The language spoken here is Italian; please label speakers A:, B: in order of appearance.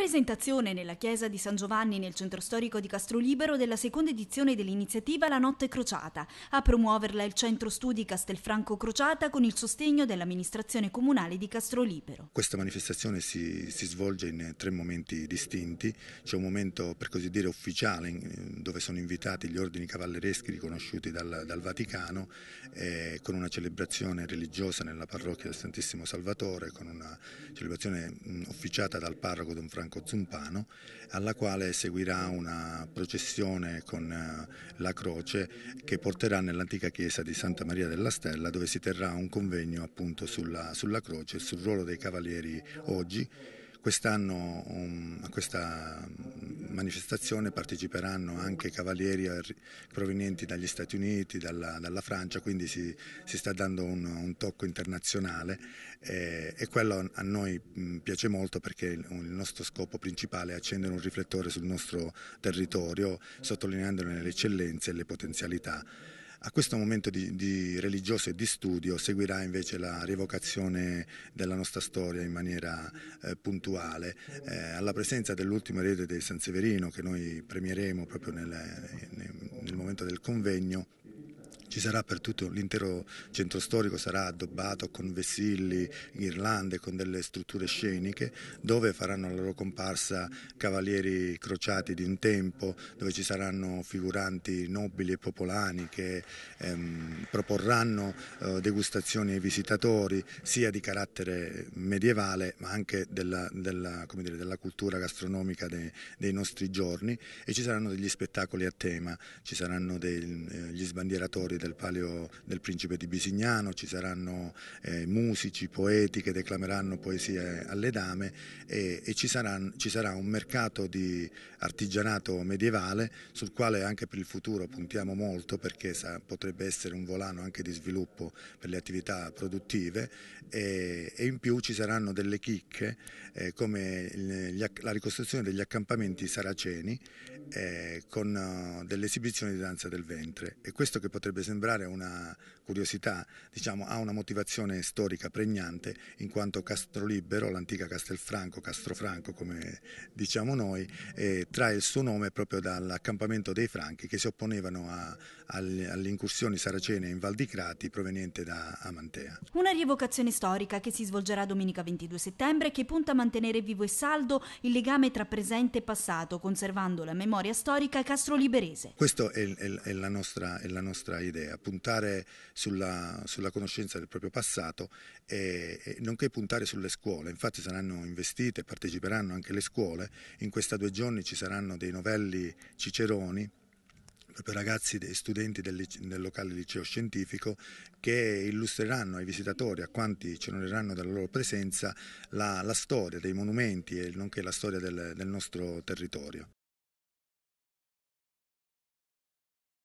A: Presentazione nella chiesa di San Giovanni nel centro storico di Castrolibero della seconda edizione dell'iniziativa La Notte Crociata. A promuoverla il Centro Studi Castelfranco Crociata con il sostegno dell'amministrazione comunale di Castrolibero.
B: Questa manifestazione si, si svolge in tre momenti distinti. C'è un momento per così dire ufficiale dove sono invitati gli ordini cavallereschi riconosciuti dal, dal Vaticano eh, con una celebrazione religiosa nella parrocchia del Santissimo Salvatore, con una celebrazione mh, mm, officiata dal parroco Don Franco Franco Zumpano, alla quale seguirà una processione con eh, la croce che porterà nell'antica chiesa di Santa Maria della Stella dove si terrà un convegno appunto sulla, sulla croce, sul ruolo dei cavalieri oggi Quest'anno um, a questa manifestazione parteciperanno anche cavalieri provenienti dagli Stati Uniti, dalla, dalla Francia, quindi si, si, sta dando un, un tocco internazionale eh, e quello a noi mm, piace molto perché il, il nostro scopo principale è accendere un riflettore sul nostro territorio, sottolineandone le eccellenze e le potenzialità. A questo momento di, di religioso e di studio seguirà invece la rievocazione della nostra storia in maniera eh, puntuale, eh, alla presenza dell'ultimo erede di San Severino che noi premieremo proprio nel, nel momento del convegno ci sarà per tutto l'intero centro storico, sarà addobbato con vessilli, ghirlande, con delle strutture sceniche dove faranno la loro comparsa cavalieri crociati di un tempo, dove ci saranno figuranti nobili e popolani che ehm, proporranno eh, degustazioni ai visitatori sia di carattere medievale ma anche della, della, dire, della cultura gastronomica dei, dei, nostri giorni e ci saranno degli spettacoli a tema, ci saranno dei, eh, gli sbandieratori del Palio del Principe di Bisignano, ci saranno eh, musici, poeti che declameranno poesie alle dame e, e ci, saranno, ci, sarà un mercato di artigianato medievale sul quale anche per il futuro puntiamo molto perché sa, potrebbe essere un volano anche di sviluppo per le attività produttive e, e in più ci saranno delle chicche eh, come gli, la ricostruzione degli accampamenti saraceni eh, con uh, delle esibizioni di danza del ventre e questo che potrebbe essere sembrare una curiosità, diciamo, ha una motivazione storica pregnante in quanto Castrolibero, l'antica Castelfranco, Castrofranco come diciamo noi, eh, trae il suo nome proprio dall'accampamento dei Franchi che si opponevano a, alle, alle, incursioni saracene in Val di Crati proveniente da Amantea.
A: Una rievocazione storica che si svolgerà domenica 22 settembre e che punta a mantenere vivo e saldo il legame tra presente e passato, conservando la memoria storica castroliberese.
B: Questa è, è, è, è la nostra idea idea, eh, puntare sulla, sulla conoscenza del proprio passato e, e, nonché puntare sulle scuole. Infatti saranno investite, parteciperanno anche le scuole. In questi due giorni ci saranno dei novelli ciceroni proprio ragazzi e studenti del, del, locale liceo scientifico che illustreranno ai visitatori, a quanti ci onoreranno della loro presenza, la, la storia dei monumenti
A: e nonché la storia del, del nostro territorio.